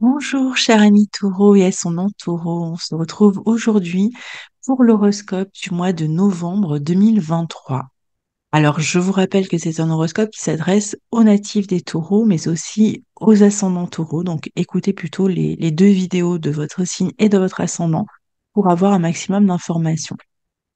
Bonjour cher ami taureau et à son on se retrouve aujourd'hui pour l'horoscope du mois de novembre 2023. Alors je vous rappelle que c'est un horoscope qui s'adresse aux natifs des taureaux mais aussi aux ascendants taureaux, donc écoutez plutôt les, les deux vidéos de votre signe et de votre ascendant pour avoir un maximum d'informations.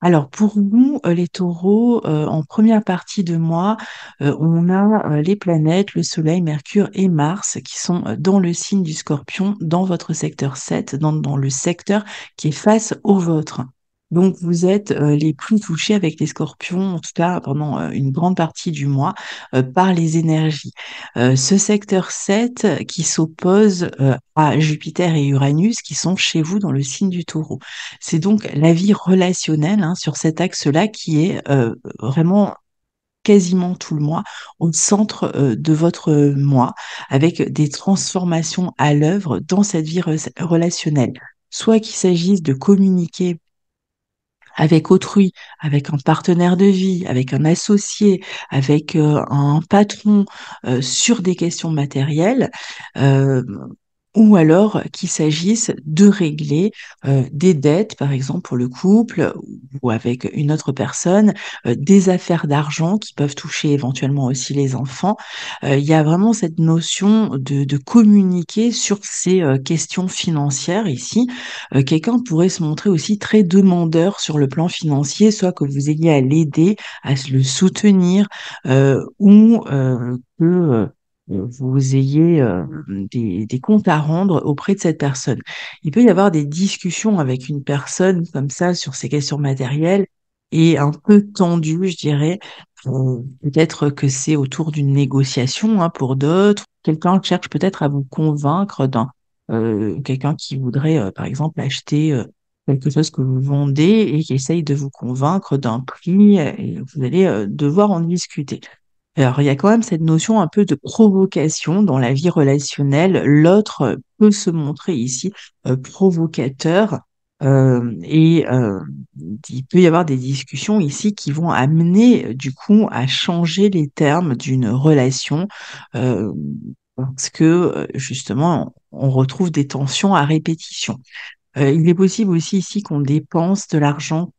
Alors pour nous, euh, les taureaux, euh, en première partie de mois, euh, on a les planètes, le Soleil, Mercure et Mars qui sont dans le signe du scorpion, dans votre secteur 7, dans le secteur qui est face au vôtre. Donc vous êtes euh, les plus touchés avec les scorpions, en tout cas pendant euh, une grande partie du mois, euh, par les énergies. ce secteur 7 qui s'oppose à Jupiter et Uranus qui sont chez vous dans le signe du taureau. C'est donc la vie relationnelle hein, sur cet axe-là qui est vraiment quasiment tout le mois au centre de votre moi avec des transformations à l'œuvre dans cette vie relationnelle soit qu'il s'agisse de communiquer avec autrui, avec un partenaire de vie, avec un associé, avec euh, un patron euh, sur des questions matérielles, euh, ou alors qu'il s'agisse de régler euh, des dettes, par exemple pour le couple ou avec une autre personne, euh, des affaires d'argent qui peuvent toucher éventuellement aussi les enfants. Euh, il y a vraiment cette notion de, de communiquer sur ces questions financières ici. Quelqu'un pourrait se montrer aussi très demandeur sur le plan financier, soit que vous ayez à l'aider, à le soutenir ou que vous ayez euh, mmh. des, comptes à rendre auprès de cette personne. Il peut y avoir des discussions avec une personne comme ça sur ces questions matérielles et un peu tendues, je dirais. Peut-être que c'est autour d'une négociation hein, pour d'autres. Quelqu'un cherche peut-être à vous convaincre d'un euh, quelqu'un qui voudrait, euh, par exemple, acheter quelque chose que vous vendez et qui essaye de vous convaincre d'un prix. Et vous allez devoir en discuter. Alors, il y a quand même cette notion un peu de provocation dans la vie relationnelle. L'autre euh, peut se montrer ici euh, provocateur euh, et il peut y avoir des discussions ici qui vont amener du coup à changer les termes d'une relation parce que justement on retrouve des tensions à répétition. il est possible aussi ici qu'on dépense de l'argent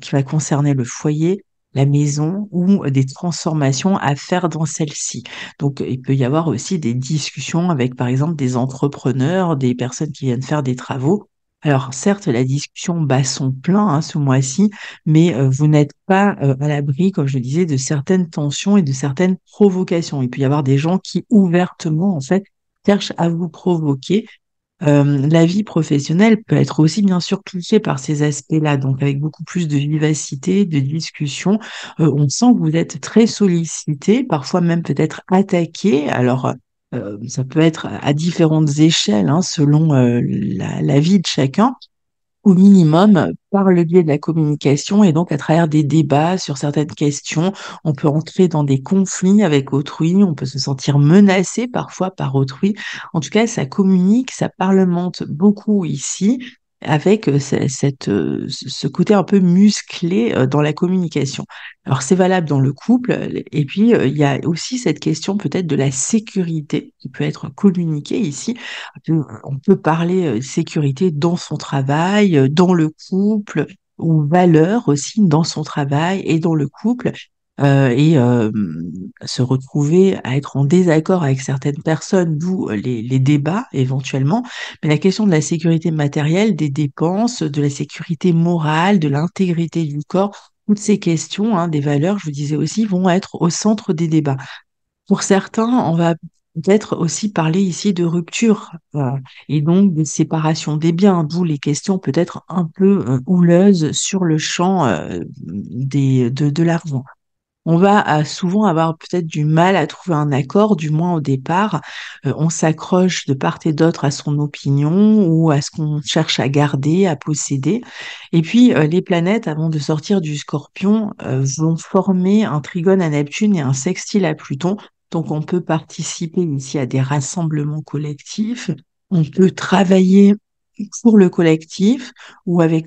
qui va concerner le foyer la maison ou euh, des transformations à faire dans celle-ci. Donc, il peut y avoir aussi des discussions avec, par exemple, des entrepreneurs, des personnes qui viennent faire des travaux alors certes, la discussion bat son plein hein, ce mois-ci, mais euh, vous n'êtes pas euh, à l'abri, comme je le disais, de certaines tensions et de certaines provocations. Il peut y avoir des gens qui ouvertement, en fait, cherchent à vous provoquer euh, la vie professionnelle peut être aussi bien sûr touchée par ces aspects-là, donc avec beaucoup plus de vivacité, de discussion. Euh, on sent que vous êtes très sollicité, parfois même peut-être attaqué. Alors euh, ça peut être à différentes échelles hein, selon la, vie de chacun au minimum par le biais de la communication et donc à travers des débats sur certaines questions. On peut entrer dans des conflits avec autrui, on peut se sentir menacé parfois par autrui. En tout cas, ça communique, ça parlemente beaucoup ici avec euh, cette, euh, ce côté un peu musclé euh, dans la communication. Alors c'est valable dans le couple, et puis il y a aussi cette question peut-être de la sécurité qui peut être communiquée ici. On peut parler sécurité dans son travail, dans le couple, ou valeur aussi dans son travail et dans le couple. Euh, et se retrouver à être en désaccord avec certaines personnes, d'où les, débats éventuellement. Mais la question de la sécurité matérielle, des dépenses, de la sécurité morale, de l'intégrité du corps, toutes ces questions, hein, des valeurs, je vous disais aussi, vont être au centre des débats. Pour certains, on va peut-être aussi parler ici de rupture euh, et donc de séparation des biens, d'où les questions peut-être un peu houleuses sur le champ de, de l'argent on va euh, souvent avoir peut-être du mal à trouver un accord, du moins au départ. Euh, on s'accroche de part et d'autre à son opinion ou à ce qu'on cherche à garder, à posséder. Et puis, euh, les planètes, avant de sortir du scorpion, vont former un trigone à Neptune et un sextile à Pluton. Donc, on peut participer ici à des rassemblements collectifs. On peut travailler pour le collectif ou avec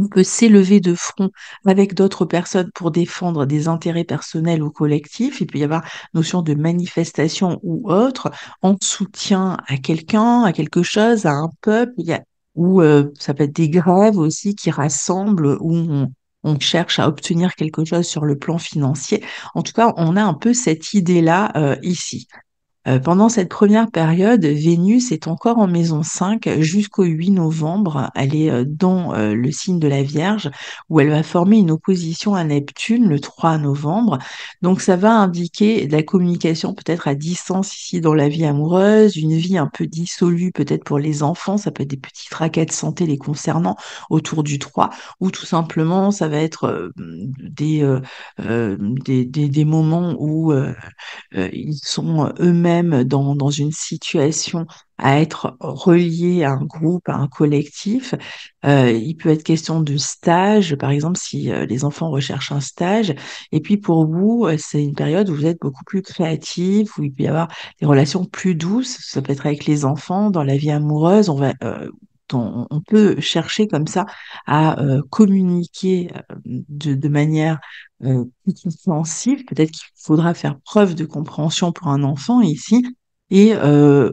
on peut s'élever de front avec d'autres personnes pour défendre des intérêts personnels ou collectifs. Il peut y avoir notion de manifestation ou autre en soutien à quelqu'un, à quelque chose, à un peuple. Il a, ou euh, ça peut être des grèves aussi qui rassemblent, où on, cherche à obtenir quelque chose sur le plan financier. En tout cas, on a un peu cette idée-là euh, ici. Euh, pendant cette première période, Vénus est encore en maison 5 jusqu'au 8 novembre. Elle est euh, dans euh, le signe de la Vierge où elle va former une opposition à Neptune le 3 novembre. Donc ça va indiquer de la communication peut-être à distance ici dans la vie amoureuse, une vie un peu dissolue peut-être pour les enfants, ça peut être des petites raquettes de santé les concernant autour du 3 ou tout simplement ça va être des, des, des, moments où ils sont eux-mêmes dans, une situation à être relié à un groupe, à un collectif. Euh, il peut être question de stage, par exemple, si euh, les enfants recherchent un stage. Et puis pour vous, euh, c'est une période où vous êtes beaucoup plus créatif, où il peut y avoir des relations plus douces. Ça peut être avec les enfants, dans la vie amoureuse, on va on, peut chercher comme ça à euh, communiquer euh, de, manière plus euh, compréhensive. Peut-être qu'il faudra faire preuve de compréhension pour un enfant ici et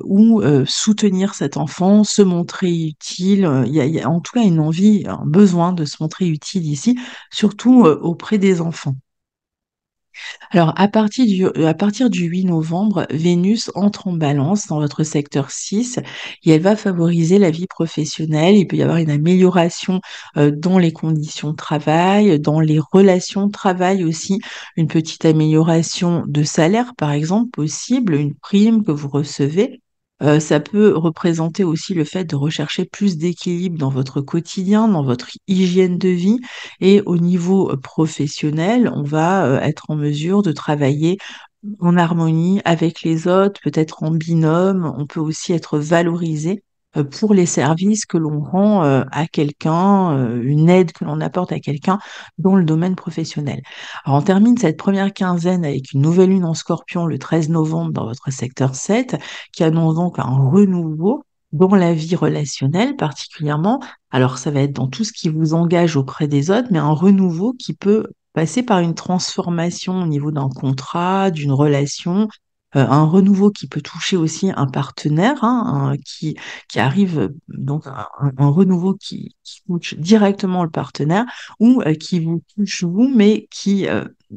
ou soutenir cet enfant, se montrer utile. y, a, il y, a, en tout cas une envie, un besoin de se montrer utile ici, surtout auprès des enfants. Alors, à partir, du, euh, à partir du 8 novembre, Vénus entre en balance dans votre secteur 6 et elle va favoriser la vie professionnelle. Il peut y avoir une amélioration euh, dans les conditions de travail, dans les relations de travail aussi, une petite amélioration de salaire, par exemple, possible, une prime que vous recevez. Euh, ça peut représenter aussi le fait de rechercher plus d'équilibre dans votre quotidien, dans votre hygiène de vie. Et au niveau euh, professionnel, on va euh, être en mesure de travailler en harmonie avec les autres, peut-être en binôme. On peut aussi être valorisé euh, pour les services que l'on rend euh, à quelqu'un, euh, une aide que l'on apporte à quelqu'un dans le domaine professionnel. Alors on termine cette première quinzaine avec une nouvelle lune en scorpion le 13 novembre dans votre secteur 7 qui annonce donc un renouveau dans la vie relationnelle particulièrement. Alors ça va être dans tout ce qui vous engage auprès des autres, mais un renouveau qui peut passer par une transformation au niveau d'un contrat, d'une relation, euh, un renouveau qui peut toucher aussi un partenaire, hein, qui, qui arrive, euh, donc un, renouveau qui, qui, touche directement le partenaire ou euh, qui vous touche vous, mais qui,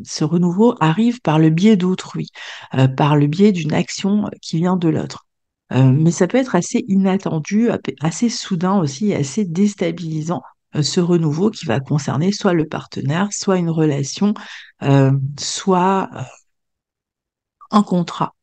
ce renouveau arrive par le biais d'autrui, par le biais d'une action qui vient de l'autre. mais ça peut être assez inattendu, assez soudain aussi, assez déstabilisant ce renouveau qui va concerner soit le partenaire, soit une relation, soit un contrat.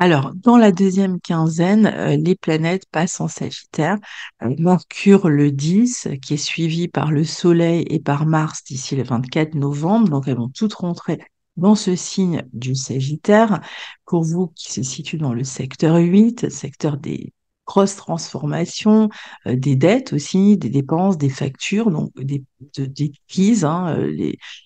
Alors, dans la deuxième quinzaine, euh, les planètes passent en Sagittaire. Euh, Mercure le 10, qui est suivi par le Soleil et par Mars d'ici le 24 novembre. Donc, elles vont toutes rentrer dans ce signe du Sagittaire. Pour vous qui se situe dans le secteur 8, secteur des grosses transformations, euh, des dettes aussi, des dépenses, des factures, donc des, crises, hein,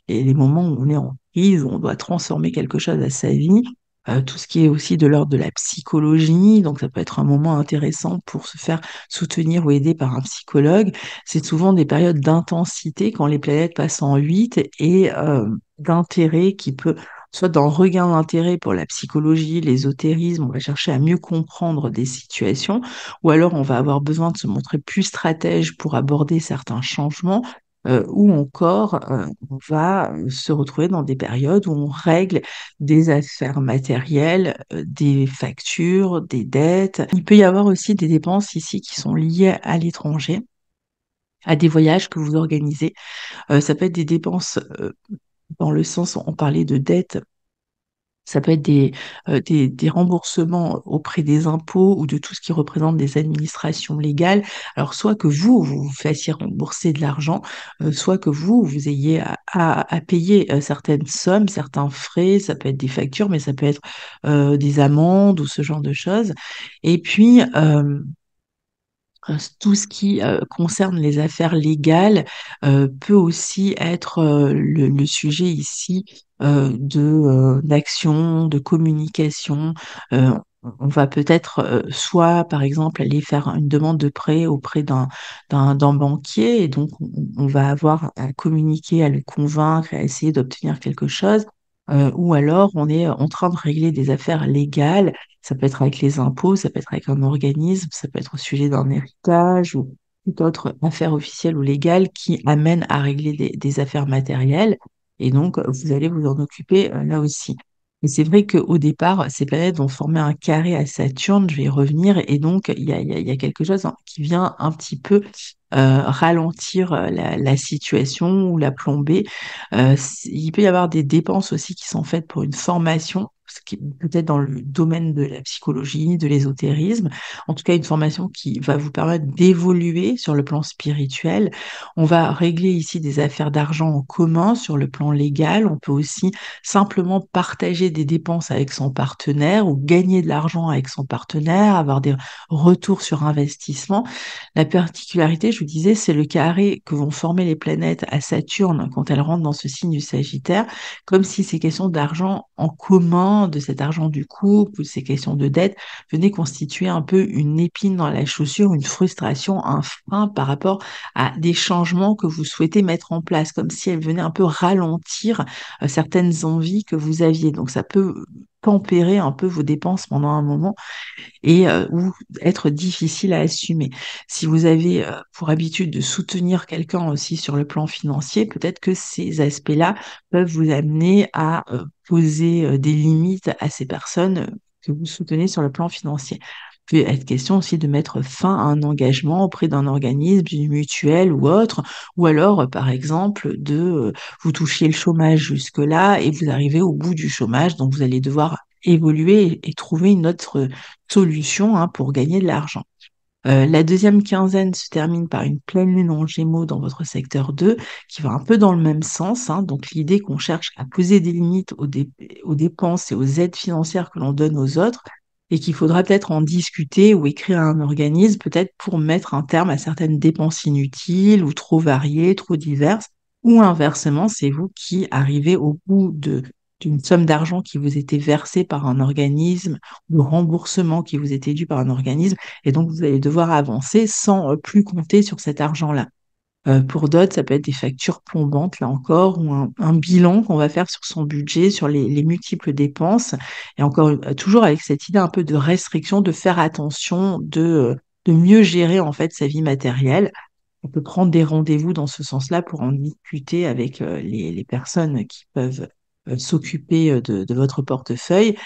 les moments où on est en crise, où on doit transformer quelque chose à sa vie, euh, tout ce qui est aussi de l'ordre de la psychologie, donc ça peut être un moment intéressant pour se faire soutenir ou aider par un psychologue. C'est souvent des périodes d'intensité quand les planètes passent en 8 et euh, d'intérêt qui peut soit dans regain d'intérêt pour la psychologie, l'ésotérisme, on va chercher à mieux comprendre des situations, ou alors on va avoir besoin de se montrer plus stratège pour aborder certains changements, ou encore on va euh, se retrouver dans des périodes où on règle des affaires matérielles, euh, des factures, des dettes. Il peut y avoir aussi des dépenses ici qui sont liées à l'étranger, à des voyages que vous organisez. Euh, ça peut être des dépenses dans le sens, où on parlait de dettes ça peut être euh, des, des, remboursements auprès des impôts ou de tout ce qui représente des administrations légales. Alors, soit que vous, vous, fassiez rembourser de l'argent, euh, soit que vous, vous ayez à, payer euh, certaines sommes, certains frais. Ça peut être des factures, mais ça peut être des amendes ou ce genre de choses. Et puis, euh, tout ce qui euh, concerne les affaires légales euh, peut aussi être le, sujet ici de d'action, de communication. on va peut-être soit, par exemple, aller faire une demande de prêt auprès d'un banquier, et donc on, on va avoir à communiquer, à le convaincre, à essayer d'obtenir quelque chose. Euh, ou alors on est euh, en train de régler des affaires légales, ça peut être avec les impôts, ça peut être avec un organisme, ça peut être au sujet d'un héritage ou toute autre affaire officielle ou légale qui amène à régler des, affaires matérielles. Et donc, vous allez vous en occuper euh, là aussi. Mais c'est vrai qu'au départ, ces planètes ont formé un carré à Saturne, je vais y revenir, et donc il y a, quelque chose hein, qui vient un petit peu euh, ralentir euh, la, situation ou la plomber. Euh, il peut y avoir des dépenses aussi qui sont faites pour une formation qui peut-être dans le domaine de la psychologie, de l'ésotérisme. En tout cas, une formation qui va vous permettre d'évoluer sur le plan spirituel. On va régler ici des affaires d'argent en commun sur le plan légal. On peut aussi simplement partager des dépenses avec son partenaire ou gagner de l'argent avec son partenaire, avoir des retours sur investissement. La particularité, je vous disais, c'est le carré que vont former les planètes à Saturne quand elles rentrent dans ce signe du Sagittaire, comme si ces questions d'argent en commun de cet argent du couple ou de ces questions de dette venaient constituer un peu une épine dans la chaussure, une frustration, un frein par rapport à des changements que vous souhaitez mettre en place, comme si elles venaient un peu ralentir euh, certaines envies que vous aviez. Donc ça peut tempérer un peu vos dépenses pendant un moment et euh, ou être difficile à assumer. Si vous avez euh, pour habitude de soutenir quelqu'un aussi sur le plan financier, peut-être que ces aspects-là peuvent vous amener à euh, poser des limites à ces personnes que vous soutenez sur le plan financier peut être question aussi de mettre fin à un engagement auprès d'un organisme, mutuel ou autre, ou alors euh, par exemple de euh, vous toucher le chômage jusque-là et vous arrivez au bout du chômage, donc vous allez devoir évoluer et trouver une autre solution hein, pour gagner de l'argent. Euh, la deuxième quinzaine se termine par une pleine lune en gémeaux dans votre secteur 2, qui va un peu dans le même sens. Hein. donc l'idée qu'on cherche à poser des limites aux, dépenses et aux aides financières que l'on donne aux autres, et qu'il faudra peut-être en discuter ou écrire à un organisme peut-être pour mettre un terme à certaines dépenses inutiles ou trop variées, trop diverses, ou inversement, c'est vous qui arrivez au bout d'une somme d'argent qui vous était versée par un organisme, ou remboursement qui vous était dû par un organisme, et donc vous allez devoir avancer sans euh, plus compter sur cet argent-là. Euh, pour d'autres, ça peut être des factures plombantes, là encore, ou un, bilan qu'on va faire sur son budget, sur les, multiples dépenses. Et encore, euh, toujours avec cette idée un peu de restriction, de faire attention, de, euh, de mieux gérer en fait sa vie matérielle. On peut prendre des rendez-vous dans ce sens-là pour en discuter avec les personnes qui peuvent euh, s'occuper euh, de, votre portefeuille.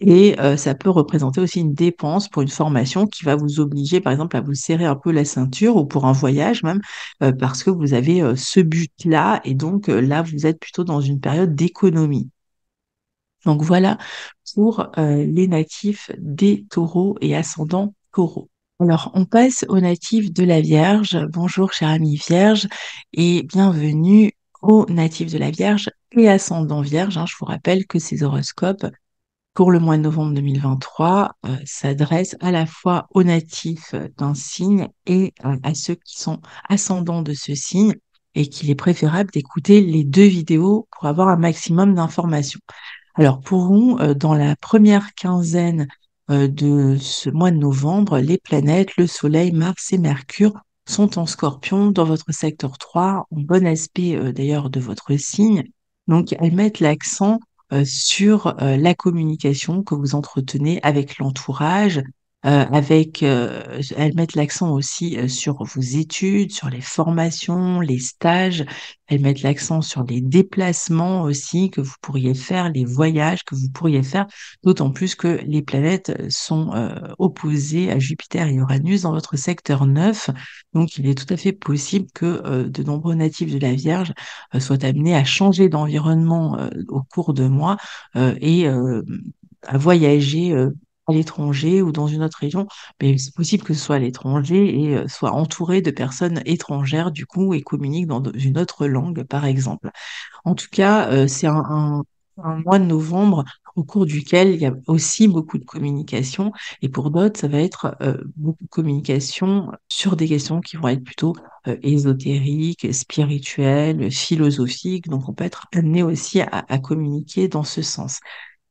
Et euh, ça peut représenter aussi une dépense pour une formation qui va vous obliger, par exemple, à vous serrer un peu la ceinture ou pour un voyage même, parce que vous avez ce but-là. Et donc là, vous êtes plutôt dans une période d'économie. Donc voilà pour les natifs des taureaux et ascendants taureaux. Alors, on passe aux natifs de la Vierge. Bonjour, chers amis Vierge, et bienvenue aux natifs de la Vierge et ascendant vierge. Hein, je vous rappelle que ces horoscopes pour le mois de novembre 2023 euh, s'adressent à la fois aux natifs d'un signe et euh, à ceux qui sont ascendants de ce signe et qu'il est préférable d'écouter les deux vidéos pour avoir un maximum d'informations. Alors pour vous, euh, dans la première quinzaine de ce mois de novembre, les planètes, le Soleil, Mars et Mercure sont en scorpion dans votre secteur 3, en bon aspect d'ailleurs de votre signe, donc, elles mettent l'accent euh, sur euh, la communication que vous entretenez avec l'entourage, euh, avec, euh, elles mettent l'accent aussi euh, sur vos études, sur les formations, les stages. Elles mettent l'accent sur les déplacements aussi que vous pourriez faire, les voyages que vous pourriez faire, d'autant plus que les planètes sont opposées à Jupiter et Uranus dans votre secteur 9. Donc, il est tout à fait possible que de nombreux natifs de la Vierge soient amenés à changer d'environnement au cours de mois et à voyager à l'étranger ou dans une autre région, mais c'est possible que ce soit à l'étranger et euh, soit entouré de personnes étrangères du coup et communique dans une autre langue par exemple. En tout cas, euh, c'est un, mois de novembre au cours duquel il y a aussi beaucoup de communication. Et pour d'autres, ça va être euh, beaucoup de communication sur des questions qui vont être plutôt ésotériques, spirituelles, philosophiques. Donc on peut être amené aussi à communiquer dans ce sens.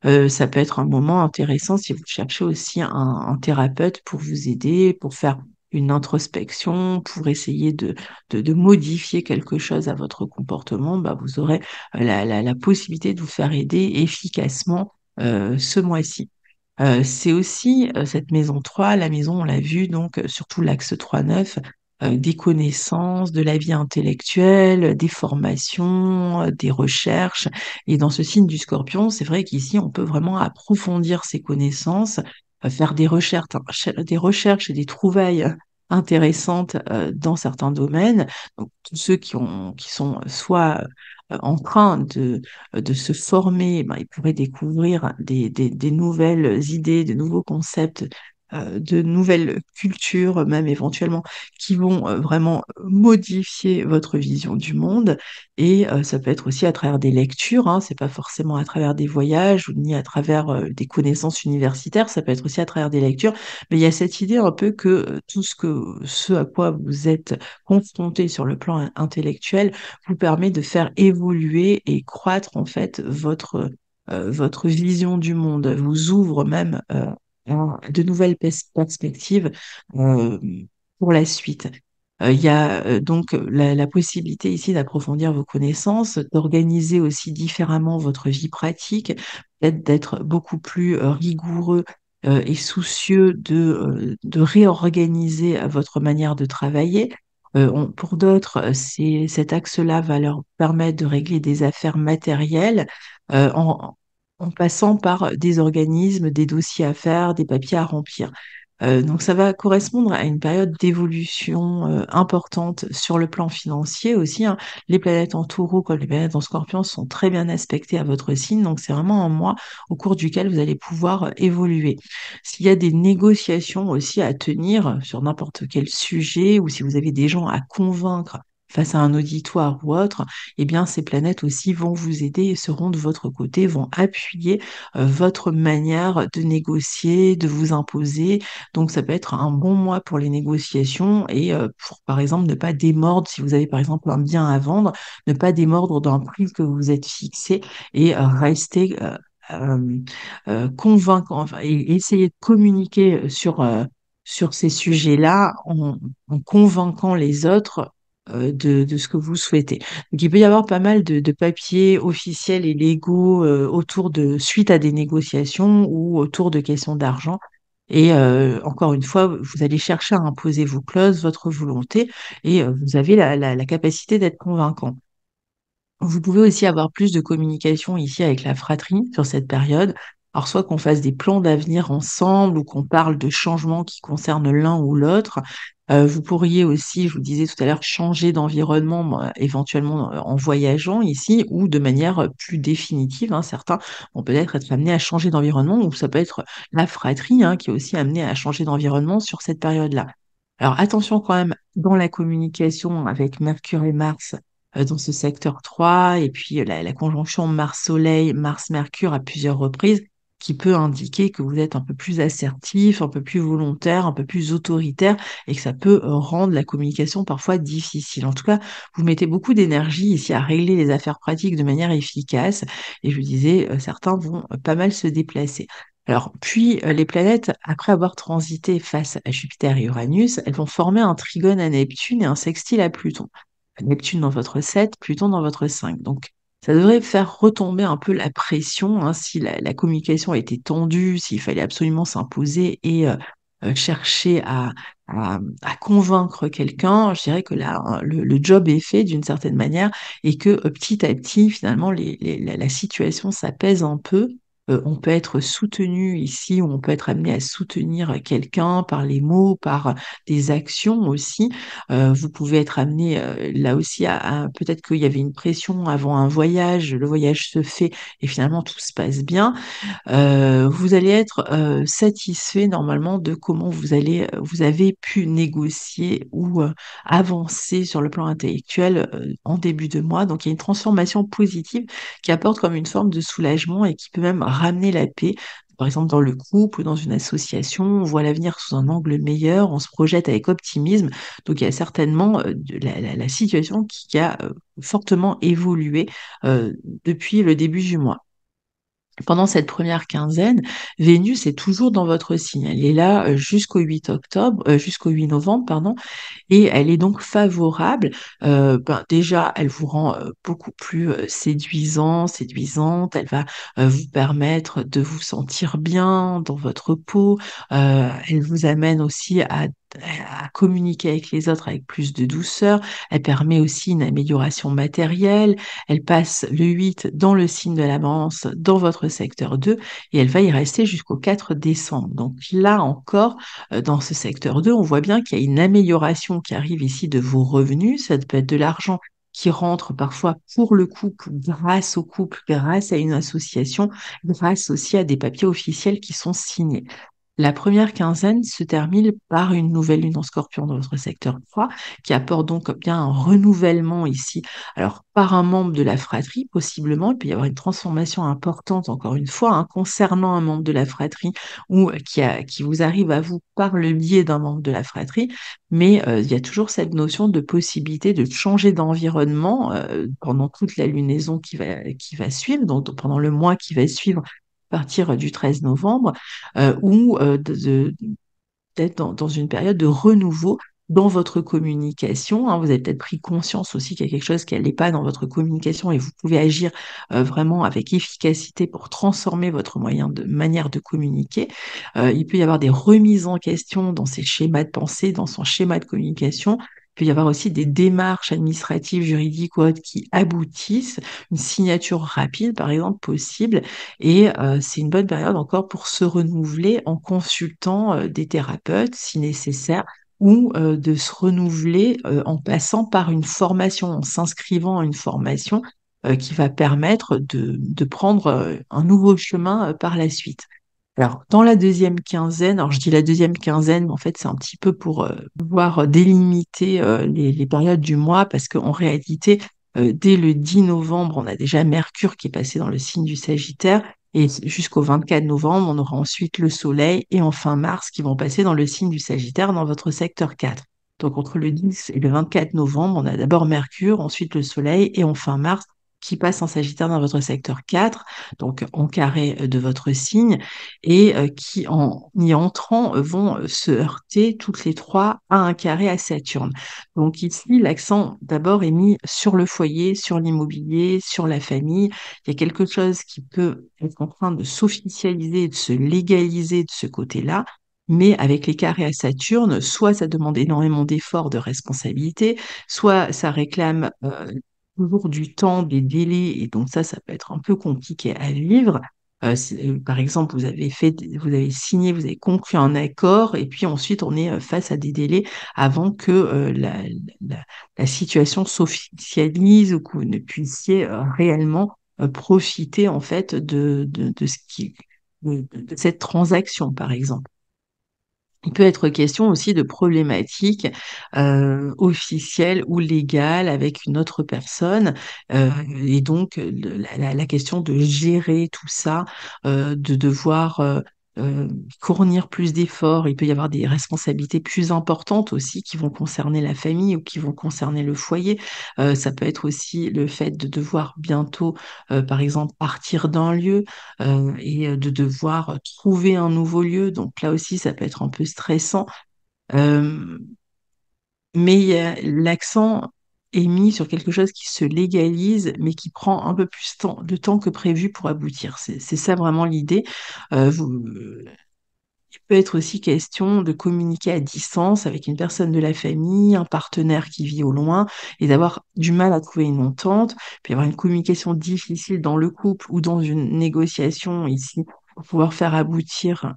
Euh, ça peut être un moment intéressant si vous cherchez aussi un, thérapeute pour vous aider, pour faire une introspection, pour essayer de, de, modifier quelque chose à votre comportement. Bah, vous aurez euh, la, la, possibilité de vous faire aider efficacement euh, ce mois-ci. c'est aussi cette maison 3, la maison, on l'a vu, donc surtout l'axe 3-9, euh, des connaissances, de la vie intellectuelle, des formations, euh, des recherches. Et dans ce signe du scorpion, c'est vrai qu'ici, on peut vraiment approfondir ses connaissances, euh, faire des recherches, hein, des recherches et des trouvailles intéressantes dans certains domaines. Donc, tous ceux qui, ont, qui sont soit en train de, de se former, ben, ils pourraient découvrir des, des nouvelles idées, de nouveaux concepts euh, de nouvelles cultures, même éventuellement, qui vont euh, vraiment modifier votre vision du monde. Et euh, ça peut être aussi à travers des lectures, hein. c'est pas forcément à travers des voyages ou ni à travers des connaissances universitaires, ça peut être aussi à travers des lectures. Mais il y a cette idée un peu que tout ce que ce à quoi vous êtes confronté sur le plan intellectuel vous permet de faire évoluer et croître en fait votre votre vision du monde, vous ouvre même de nouvelles perspectives euh, pour la suite. Euh, il y a euh, donc la, possibilité ici d'approfondir vos connaissances, d'organiser aussi différemment votre vie pratique, peut-être d'être beaucoup plus rigoureux et soucieux de, de réorganiser votre manière de travailler. pour d'autres, cet axe-là va leur permettre de régler des affaires matérielles en, en passant par euh, des organismes, des dossiers à faire, des papiers à remplir. Euh, donc ça va correspondre à une période d'évolution euh, importante sur le plan financier aussi. Hein. Les planètes en taureau comme les planètes en scorpion sont très bien aspectées à votre signe, donc c'est vraiment un mois au cours duquel vous allez pouvoir évoluer. S'il y a des négociations aussi à tenir sur n'importe quel sujet ou si vous avez des gens à convaincre face à un auditoire ou autre, eh bien ces planètes aussi vont vous aider et seront de votre côté, vont appuyer euh, votre manière de négocier, de vous imposer. Donc ça peut être un bon mois pour les négociations et euh, pour par exemple ne pas démordre si vous avez par exemple un bien à vendre, ne pas démordre d'un prix que vous êtes fixé et euh, rester convaincant enfin, et essayer de communiquer sur sur ces sujets-là en, en, convainquant les autres euh, de, de, ce que vous souhaitez. Donc, il peut y avoir pas mal de, de papiers officiels et légaux euh, autour de suite à des négociations ou autour de questions d'argent. Et euh, encore une fois, vous allez chercher à imposer vos clauses, votre volonté, et vous avez la, la, la capacité d'être convaincant. Vous pouvez aussi avoir plus de communication ici avec la fratrie sur cette période. Alors soit qu'on fasse des plans d'avenir ensemble ou qu'on parle de changements qui concernent l'un ou l'autre, euh, vous pourriez aussi, je vous disais tout à l'heure, changer d'environnement éventuellement euh, en voyageant ici ou de manière euh, plus définitive. Hein. Certains vont peut-être être amenés à changer d'environnement ou ça peut être la fratrie hein, qui est aussi amenée à changer d'environnement sur cette période-là. Alors attention quand même dans la communication avec Mercure et Mars dans ce secteur 3 et puis la, la conjonction Mars-Soleil, Mars-Mercure à plusieurs reprises qui peut indiquer que vous êtes un peu plus assertif, un peu plus volontaire, un peu plus autoritaire et que ça peut euh, rendre la communication parfois difficile. En tout cas, vous mettez beaucoup d'énergie ici à régler les affaires pratiques de manière efficace et je vous disais, euh, certains vont euh, pas mal se déplacer. Alors, puis les planètes, après avoir transité face à Jupiter et Uranus, elles vont former un trigone à Neptune et un sextile à Pluton. Neptune dans votre 7, Pluton dans votre 5. Donc, ça devrait faire retomber un peu la pression hein, si la, communication communication était tendue, s'il fallait absolument s'imposer et euh, euh, chercher à, convaincre quelqu'un, je dirais que là, hein, le, job est fait d'une certaine manière et que euh, petit à petit, finalement, la situation s'apaise un peu euh, on peut être soutenu ici, ou on peut être amené à soutenir quelqu'un par les mots, par euh, des actions aussi. Euh, vous pouvez être amené là aussi à, à peut-être qu'il y avait une pression avant un voyage, le voyage se fait et finalement tout se passe bien. vous allez être satisfait normalement de comment vous allez, vous avez pu négocier ou avancer sur le plan intellectuel en début de mois. Donc il y a une transformation positive qui apporte comme une forme de soulagement et qui peut même ramener la paix. Par exemple, dans le couple ou dans une association, on voit l'avenir sous un angle meilleur, on se projette avec optimisme. Donc, il y a certainement euh, la, situation qui, a euh, fortement évolué euh, depuis le début du mois pendant cette première quinzaine, Vénus est toujours dans votre signe. Elle est là euh, jusqu'au 8 octobre, euh, jusqu'au 8 novembre, pardon, et elle est donc favorable. Euh, ben déjà, elle vous rend beaucoup plus séduisant, séduisante. Elle va vous permettre de vous sentir bien dans votre peau. elle vous amène aussi à à communiquer avec les autres avec plus de douceur. Elle permet aussi une amélioration matérielle. Elle passe le 8 dans le signe de la balance dans votre secteur 2 et elle va y rester jusqu'au 4 décembre. Donc là encore, euh, dans ce secteur 2, on voit bien qu'il y a une amélioration qui arrive ici de vos revenus. Ça peut être de l'argent qui rentre parfois pour le couple, grâce au couple, grâce à une association, grâce aussi à des papiers officiels qui sont signés. La première quinzaine se termine par une nouvelle lune en scorpion dans votre secteur 3, qui apporte donc bien un renouvellement ici. Alors, par un membre de la fratrie, possiblement, il peut y avoir une transformation importante, encore une fois, hein, concernant un membre de la fratrie ou euh, qui, a, qui vous arrive à vous par le biais d'un membre de la fratrie. Mais euh, il y a toujours cette notion de possibilité de changer d'environnement euh, pendant toute la lunaison qui va, qui va suivre, donc pendant le mois qui va suivre partir euh, du 13 novembre, euh, ou peut-être dans, une période de renouveau dans votre communication. Hein. Vous avez peut-être pris conscience aussi qu'il y a quelque chose qui n'allait pas dans votre communication et vous pouvez agir euh, vraiment avec efficacité pour transformer votre moyen de manière de communiquer. il peut y avoir des remises en question dans ses schémas de pensée, dans son schéma de communication. Il peut y avoir aussi des démarches administratives, juridiques ou autres qui aboutissent, une signature rapide par exemple possible, et euh, c'est une bonne période encore pour se renouveler en consultant euh, des thérapeutes si nécessaire ou euh, de se renouveler en passant par une formation, en s'inscrivant à une formation qui va permettre de prendre un nouveau chemin par la suite. Alors, dans la deuxième quinzaine, alors je dis la deuxième quinzaine, mais en fait, c'est un petit peu pour euh, pouvoir euh, délimiter euh, les, périodes du mois, parce qu'en réalité, dès le 10 novembre, on a déjà Mercure qui est passé dans le signe du Sagittaire, et jusqu'au 24 novembre, on aura ensuite le Soleil et enfin Mars qui vont passer dans le signe du Sagittaire, dans votre secteur 4. Donc, entre le 10 et le 24 novembre, on a d'abord Mercure, ensuite le Soleil et enfin Mars qui passe en Sagittaire dans votre secteur 4, donc en carré euh, de votre signe, et euh, qui en y entrant euh, vont se heurter toutes les trois à un carré à Saturne. Donc ici, l'accent d'abord est mis sur le foyer, sur l'immobilier, sur la famille. Il y a quelque chose qui peut être en train de s'officialiser, de se légaliser de ce côté-là. Mais avec les carrés à Saturne, soit ça demande énormément d'efforts, de responsabilité, soit ça réclame toujours du temps, des délais, et donc ça, ça peut être un peu compliqué à vivre. Euh, euh, par exemple, vous avez fait, vous avez signé, vous avez conclu un accord, et puis ensuite on est euh, face à des délais avant que la, situation s'officialise ou que vous ne puissiez réellement profiter en fait de, de, ce qui de cette transaction, par exemple. Il peut être question aussi de problématiques euh, officielles ou légales avec une autre personne. Euh, et donc, la, la, question de gérer tout ça, euh, de devoir euh, euh, plus d'efforts, il peut y avoir des responsabilités plus importantes aussi qui vont concerner la famille ou qui vont concerner le foyer. Euh, ça peut être aussi le fait de devoir bientôt, euh, par exemple, partir d'un lieu euh, et de devoir trouver un nouveau lieu. Donc là aussi, ça peut être un peu stressant. mais l'accent est mis sur quelque chose qui se légalise, mais qui prend un peu plus temps, de temps que prévu pour aboutir. C'est ça vraiment l'idée. Euh, il peut être aussi question de communiquer à distance avec une personne de la famille, un partenaire qui vit au loin, et d'avoir du mal à trouver une entente, puis avoir une communication difficile dans le couple ou dans une négociation ici pour pouvoir faire aboutir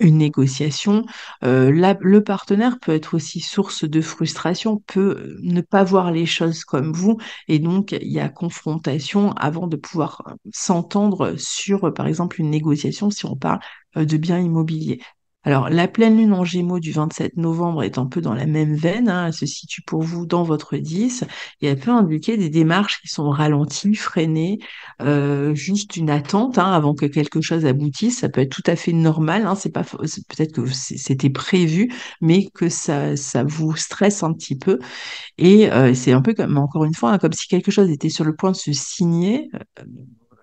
une négociation. Euh, le partenaire peut être aussi source de frustration, peut euh, ne pas voir les choses comme vous, et donc il y a confrontation avant de pouvoir euh, s'entendre sur, par exemple, une négociation si on parle de biens immobiliers. Alors, la pleine lune en gémeaux du 27 novembre est un peu dans la même veine, hein. elle se situe pour vous dans votre 10, et elle peut indiquer des démarches qui sont ralenties, freinées, euh, juste une attente hein, avant que quelque chose aboutisse. Ça peut être tout à fait normal, hein. c'est pas peut-être que c'était prévu, mais que ça, ça vous stresse un petit peu. Et euh, c'est un peu comme, encore une fois, comme si quelque chose était sur le point de se signer. Euh,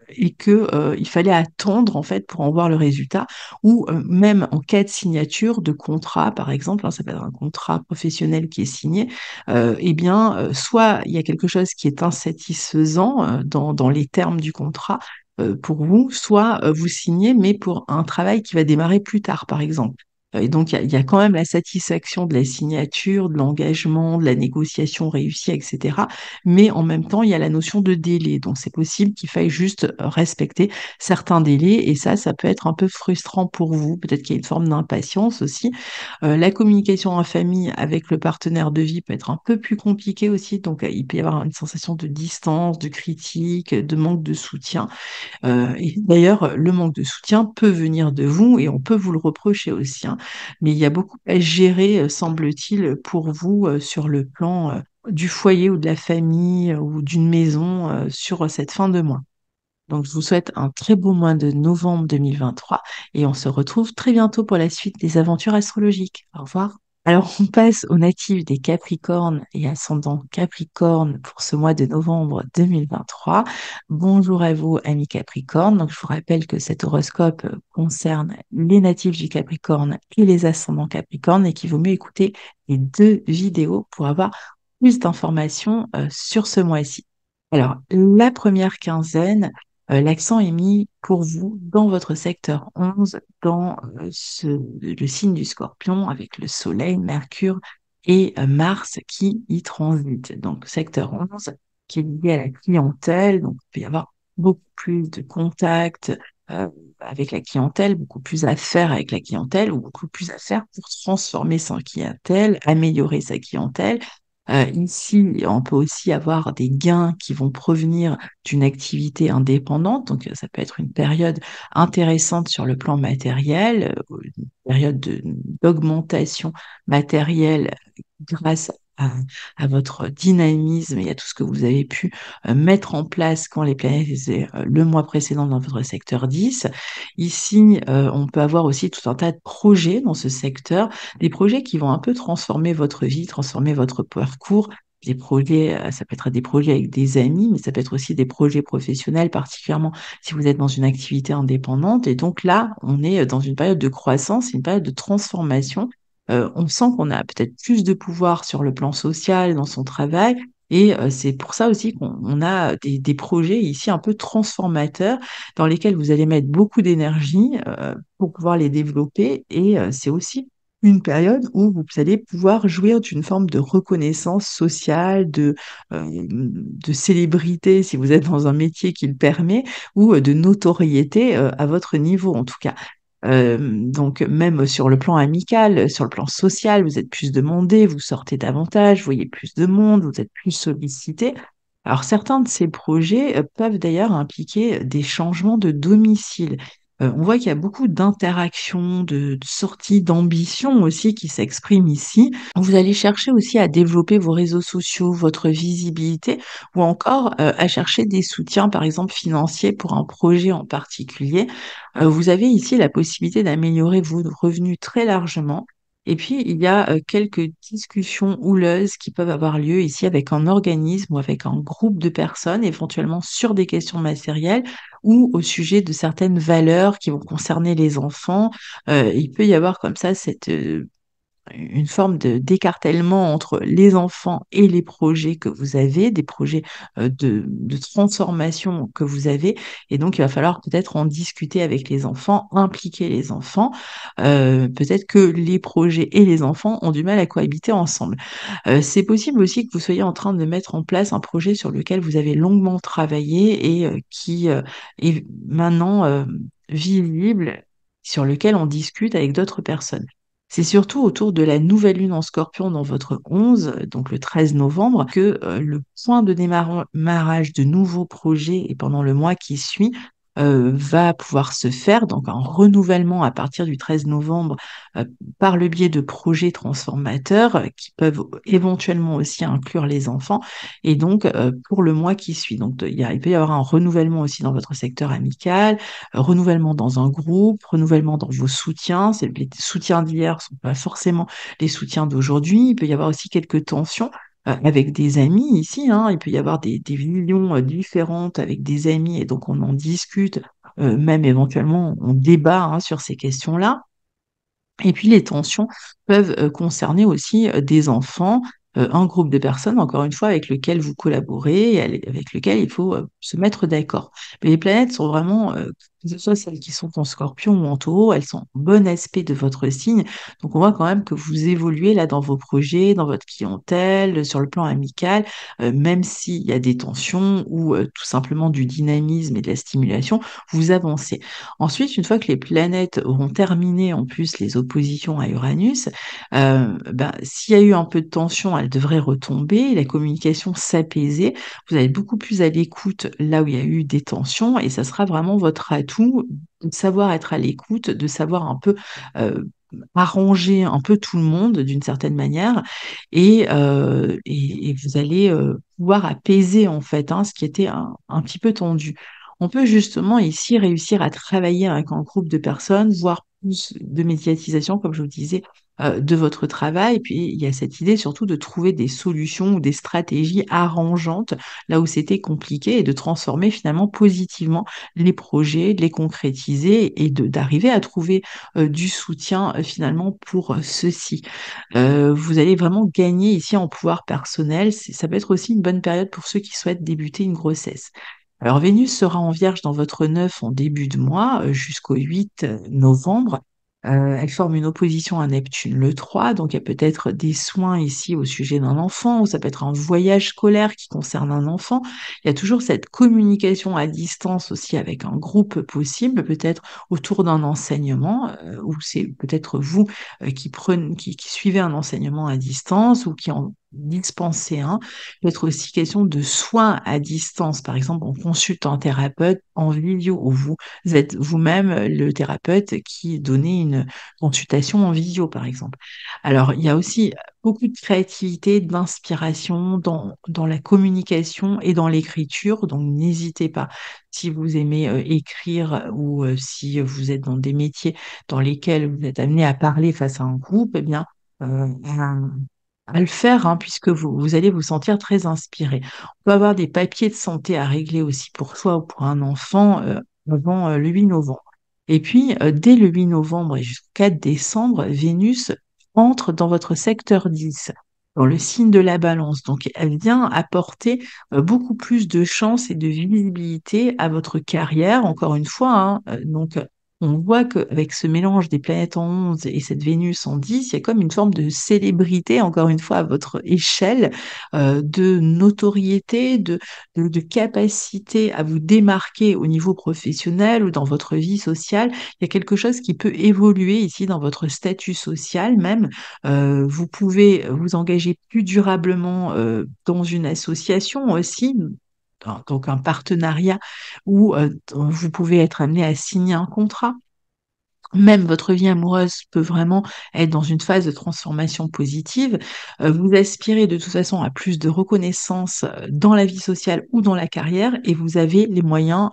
et que euh, il fallait attendre en fait pour en voir le résultat, ou euh, même en cas de signature de contrat, par exemple, hein, ça peut être un contrat professionnel qui est signé, euh, eh bien, soit il y a quelque chose qui est insatisfaisant dans, dans les termes du contrat, pour vous, soit vous signez, mais pour un travail qui va démarrer plus tard, par exemple. Euh, et donc, il y, a quand même la satisfaction de la signature, de l'engagement, de la négociation réussie, etc. Mais en même temps, il y a la notion de délai. Donc, c'est possible qu'il faille juste euh, respecter certains délais. Et ça, ça peut être un peu frustrant pour vous. Peut-être qu'il y a une forme d'impatience aussi. Euh, la communication en famille avec le partenaire de vie peut être un peu plus compliquée aussi. Donc, il peut y avoir une sensation de distance, de critique, de manque de soutien. et d'ailleurs, le manque de soutien peut venir de vous et on peut vous le reprocher aussi. Hein. Mais il y a beaucoup à gérer, euh, semble-t-il, pour vous euh, sur le plan euh, du foyer ou de la famille ou d'une maison sur cette fin de mois. Donc je vous souhaite un très beau mois de novembre 2023 et on se retrouve très bientôt pour la suite des aventures astrologiques. Au revoir. Alors, on passe aux natifs des Capricornes et ascendants Capricornes pour ce mois de novembre 2023. Bonjour à vous, amis Capricorne. Donc, je vous rappelle que cet horoscope concerne les natifs du Capricorne et les ascendants Capricorne et qu'il vaut mieux écouter les deux vidéos pour avoir plus d'informations euh, sur ce mois-ci. Alors, la première quinzaine, euh, l'accent est mis pour vous dans votre secteur 11, dans euh, le signe du scorpion avec le soleil, Mercure et euh, Mars qui y transitent. Donc secteur 11 qui est lié à la clientèle, donc il peut y avoir beaucoup plus de contacts avec la clientèle, beaucoup plus à faire avec la clientèle, ou beaucoup plus à faire pour transformer sa clientèle, améliorer sa clientèle, euh, ici, on peut aussi avoir des gains qui vont provenir d'une activité indépendante. Donc, euh, ça peut être une période intéressante sur le plan matériel, euh, une période d'augmentation matérielle grâce à, votre dynamisme et à tout ce que vous avez pu euh, mettre en place quand les planètes étaient euh, le mois précédent dans votre secteur 10. Ici, euh, on peut avoir aussi tout un tas de projets dans ce secteur, des projets qui vont un peu transformer votre vie, transformer votre parcours, des projets, ça peut être des projets avec des amis, mais ça peut être aussi des projets professionnels, particulièrement si vous êtes dans une activité indépendante. Et donc là, on est dans une période de croissance, une période de transformation euh, on sent qu'on a peut-être plus de pouvoir sur le plan social, dans son travail. Et euh, c'est pour ça aussi qu'on a des, projets ici un peu transformateurs dans lesquels vous allez mettre beaucoup d'énergie euh, pour pouvoir les développer. Et c'est aussi une période où vous allez pouvoir jouir d'une forme de reconnaissance sociale, de, de célébrité si vous êtes dans un métier qui le permet, ou de notoriété à votre niveau en tout cas donc même sur le plan amical, sur le plan social, vous êtes plus demandé, vous sortez davantage, vous voyez plus de monde, vous êtes plus sollicité. Alors certains de ces projets euh, peuvent d'ailleurs impliquer euh, des changements de domicile. Euh, on voit qu'il y a beaucoup d'interactions, de, sorties, d'ambitions aussi qui s'expriment ici. Vous allez chercher aussi à développer vos réseaux sociaux, votre visibilité, ou encore euh, à chercher des soutiens, par exemple financiers pour un projet en particulier. Euh, vous avez ici la possibilité d'améliorer vos revenus très largement et puis, il y a euh, quelques discussions houleuses qui peuvent avoir lieu ici avec un organisme ou avec un groupe de personnes, éventuellement sur des questions matérielles ou au sujet de certaines valeurs qui vont concerner les enfants. Euh, il peut y avoir comme ça cette euh, une forme de d'écartèlement entre les enfants et les projets que vous avez, des projets euh, de, transformation que vous avez. Et donc, il va falloir peut-être en discuter avec les enfants, impliquer les enfants. Euh, peut-être que les projets et les enfants ont du mal à cohabiter ensemble. Euh, c'est possible aussi que vous soyez en train de mettre en place un projet sur lequel vous avez longuement travaillé et qui est maintenant visible sur lequel on discute avec d'autres personnes. C'est surtout autour de la nouvelle lune en scorpion dans votre 11, donc le 13 novembre, que euh, le point de démarrage de nouveaux projets et pendant le mois qui suit euh, va pouvoir se faire, donc un renouvellement à partir du 13 novembre euh, par le biais de projets transformateurs euh, qui peuvent éventuellement aussi inclure les enfants et donc pour le mois qui suit. Donc il, il peut y avoir un renouvellement aussi dans votre secteur amical, renouvellement dans un groupe, renouvellement dans vos soutiens. Les soutiens d'hier ne sont pas forcément les soutiens d'aujourd'hui. Il peut y avoir aussi quelques tensions euh, avec des amis ici. Hein. il peut y avoir des, visions euh, différentes avec des amis et donc on en discute, euh, même éventuellement on débat hein, sur ces questions-là. Et puis les tensions peuvent concerner aussi des enfants, un groupe de personnes, encore une fois, avec lequel vous collaborez, avec lequel il faut se mettre d'accord. Mais les planètes sont vraiment que ce soit celles qui sont en scorpion ou en taureau, elles sont en bon aspect de votre signe. Donc on voit quand même que vous évoluez là dans vos projets, dans votre clientèle, euh, sur le plan amical, euh, même s'il y a des tensions ou euh, tout simplement du dynamisme et de la stimulation, vous avancez. Ensuite, une fois que les planètes auront terminé en plus les oppositions à Uranus, ben, s'il y a eu un peu de tension, elle devrait retomber, la communication s'apaiser, vous allez beaucoup plus à l'écoute là où il y a eu des tensions et ça sera vraiment votre tout, de savoir être à l'écoute, de savoir un peu euh, arranger un peu tout le monde d'une certaine manière et, euh, et, vous allez euh, pouvoir apaiser en fait hein, ce qui était un, un, petit peu tendu. On peut justement ici réussir à travailler avec un groupe de personnes, voire plus de médiatisation, comme je vous disais euh, de votre travail. Puis il y a cette idée surtout de trouver des solutions ou des stratégies arrangeantes là où c'était compliqué et de transformer finalement positivement les projets, de les concrétiser et d'arriver à trouver euh, du soutien euh, finalement pour ceci. vous allez vraiment gagner ici en pouvoir personnel. Ça peut être aussi une bonne période pour ceux qui souhaitent débuter une grossesse. Alors Vénus sera en vierge dans votre neuf en début de mois jusqu'au 8 novembre. Euh, elle forme une opposition à Neptune le 3, donc il y a peut-être des soins ici au sujet d'un enfant, ou ça peut être un voyage scolaire qui concerne un enfant. Il y a toujours cette communication à distance aussi avec un groupe possible, peut-être autour d'un enseignement, euh, ou c'est peut-être vous euh, qui, prenez, qui suivez un enseignement à distance ou qui en dispenser. Hein. Peut-être aussi question de soins à distance, par exemple en consultant un thérapeute en vidéo, ou vous êtes vous-même le thérapeute qui donnait une consultation en vidéo, par exemple. Alors, il y a aussi beaucoup de créativité, d'inspiration dans, dans la communication et dans l'écriture, donc n'hésitez pas. Si vous aimez euh, écrire ou euh, si vous êtes dans des métiers dans lesquels vous êtes amené à parler face à un groupe, eh bien, euh, à le faire, hein, puisque vous, vous allez vous sentir très inspiré. On peut avoir des papiers de santé à régler aussi pour soi ou pour un enfant euh, avant euh, le 8 novembre. Et puis, euh, dès le 8 novembre et jusqu'au 4 décembre, Vénus entre dans votre secteur 10, dans le signe de la balance. Donc, elle vient apporter beaucoup plus de chance et de visibilité à votre carrière, encore une fois. Hein, donc, on voit avec ce mélange des planètes en 11 et cette Vénus en 10, il y a comme une forme de célébrité, encore une fois, à votre échelle, euh, de notoriété, de, de, capacité à vous démarquer au niveau professionnel ou dans votre vie sociale. Il y a quelque chose qui peut évoluer ici dans votre statut social même. Euh, vous pouvez vous engager plus durablement euh, dans une association aussi, donc un partenariat où euh, vous pouvez être amené à signer un contrat. Même votre vie amoureuse peut vraiment être dans une phase de transformation positive. Euh, vous aspirez de toute façon à plus de reconnaissance euh, dans la vie sociale ou dans la carrière et vous avez les moyens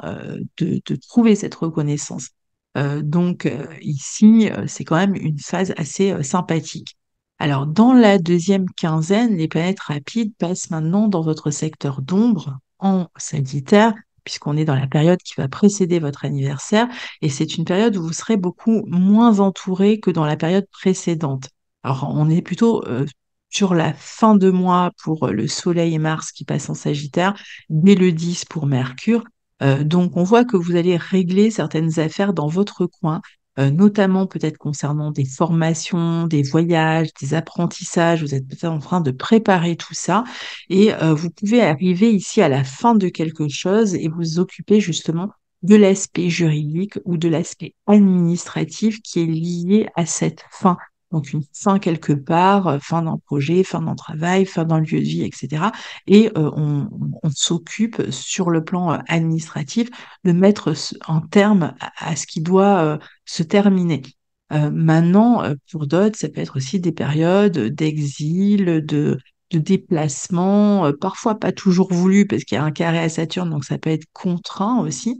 de, trouver cette reconnaissance. donc ici, c'est quand même une phase assez sympathique. Alors dans la deuxième quinzaine, les planètes rapides passent maintenant dans votre secteur d'ombre, en Sagittaire, puisqu'on est dans la période qui va précéder votre anniversaire, et c'est une période où vous serez beaucoup moins entouré que dans la période précédente. Alors, on est plutôt euh, sur la fin de mois pour euh, le Soleil et Mars qui passent en Sagittaire, dès le 10 pour Mercure. Euh, donc, on voit que vous allez régler certaines affaires dans votre coin, euh, notamment peut-être concernant des formations, des voyages, des apprentissages. Vous êtes peut-être en train de préparer tout ça et euh, vous pouvez arriver ici à la fin de quelque chose et vous occuper justement de l'aspect juridique ou de l'aspect administratif qui est lié à cette fin donc une fin quelque part, euh, fin d'un projet, fin d'un travail, fin d'un lieu de vie, etc. Et euh, on, s'occupe sur le plan euh, administratif de mettre en terme à, ce qui doit se terminer. maintenant, pour d'autres, ça peut être aussi des périodes d'exil, de déplacement, parfois pas toujours voulu parce qu'il y a un carré à Saturne, donc ça peut être contraint aussi.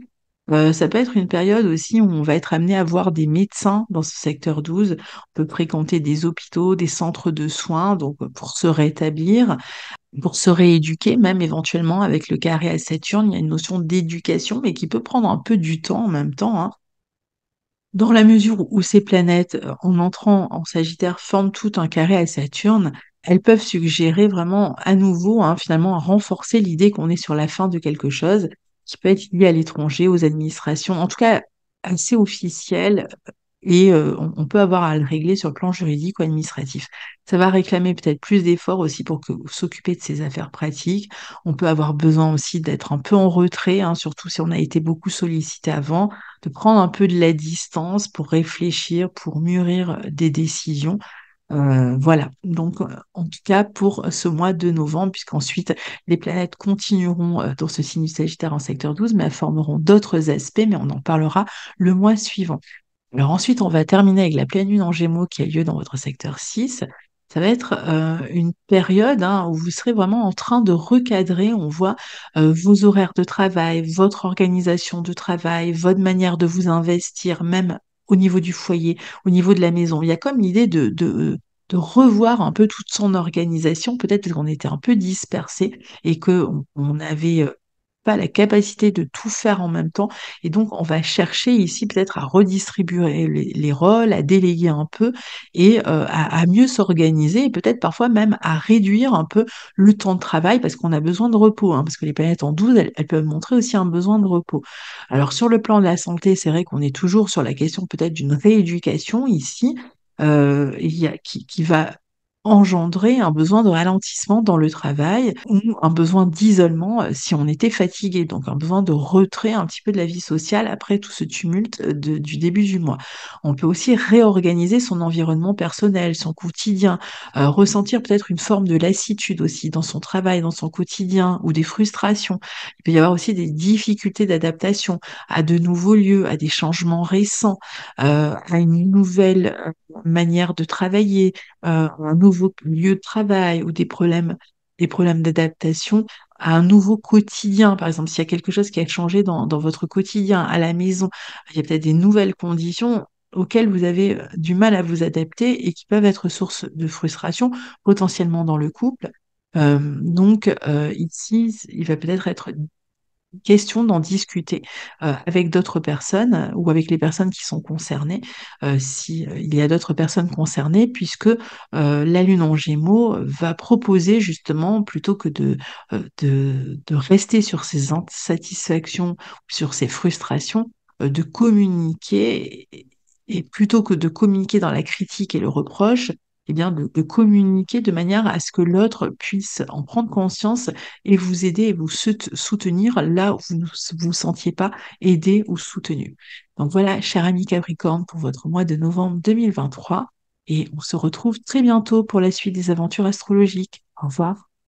Euh, ça peut être une période aussi où on va être amené à voir des médecins dans ce secteur 12. On peut fréquenter des hôpitaux, des centres de soins, donc euh, pour se rétablir, pour se rééduquer, même éventuellement avec le carré à Saturne, il y a une notion d'éducation, mais qui peut prendre un peu du temps en même temps. Hein. Dans la mesure où ces planètes, euh, en entrant en Sagittaire, forment tout un carré à Saturne, elles peuvent suggérer vraiment à nouveau, hein, finalement, renforcer l'idée qu'on est sur la fin de quelque chose qui peut être lié à l'étranger, aux administrations, en tout cas assez officiel et euh, on, peut avoir à le régler sur le plan juridique ou administratif. Ça va réclamer peut-être plus d'efforts aussi pour s'occuper de ces affaires pratiques. On peut avoir besoin aussi d'être un peu en retrait, hein, surtout si on a été beaucoup sollicité avant, de prendre un peu de la distance pour réfléchir, pour mûrir des décisions. Euh, voilà, donc euh, en tout cas pour euh, ce mois de novembre, puisqu'ensuite les planètes continueront dans ce signe Sagittaire en secteur 12, mais formeront d'autres aspects, mais on en parlera le mois suivant. Alors ensuite, on va terminer avec la pleine lune en Gémeaux qui a lieu dans votre secteur 6. Ça va être une période hein, où vous serez vraiment en train de recadrer, on voit vos horaires de travail, votre organisation de travail, votre manière de vous investir, même au niveau du foyer, au niveau de la maison. Il y a comme l'idée de, de, revoir un peu toute son organisation. Peut-être qu'on était un peu dispersé et qu'on on avait euh, pas la capacité de tout faire en même temps. Et donc, on va chercher ici peut-être à redistribuer les, rôles, à déléguer un peu et euh, à, mieux s'organiser et peut-être parfois même à réduire un peu le temps de travail parce qu'on a besoin de repos. Hein, parce que les planètes en 12, elles, peuvent montrer aussi un besoin de repos. Alors, sur le plan de la santé, c'est vrai qu'on est toujours sur la question peut-être d'une rééducation ici. Euh, qui va engendrer un besoin de ralentissement dans le travail ou un besoin d'isolement euh, si on était fatigué, donc un besoin de retrait un petit peu de la vie sociale après tout ce tumulte euh, du début du mois. On peut aussi réorganiser son environnement personnel, son quotidien, euh, ressentir peut-être une forme de lassitude aussi dans son travail, dans son quotidien ou des frustrations. Il peut y avoir aussi des difficultés d'adaptation à de nouveaux lieux, à des changements récents, à une nouvelle manière de travailler, un nouveau lieu de travail ou des problèmes des problèmes d'adaptation à un nouveau quotidien. Par exemple, s'il y a quelque chose qui a changé dans, dans votre quotidien, à la maison, il y a peut-être des nouvelles conditions auxquelles vous avez euh, du mal à vous adapter et qui peuvent être source de frustration potentiellement dans le couple. Euh, donc euh, ici, il va peut-être être question d'en discuter euh, avec d'autres personnes euh, ou avec les personnes qui sont concernées, euh, s'il y a d'autres personnes concernées, puisque la Lune en Gémeaux va proposer justement, plutôt que de, de, de rester sur ses insatisfactions, sur ses frustrations, de communiquer et plutôt que de communiquer dans la critique et le reproche, et eh bien, de, de, communiquer de manière à ce que l'autre puisse en prendre conscience et vous aider et vous soutenir là où vous ne vous sentiez pas aidé ou soutenu. Donc voilà, cher ami Capricorne, pour votre mois de novembre 2023. Et on se retrouve très bientôt pour la suite des aventures astrologiques. Au revoir.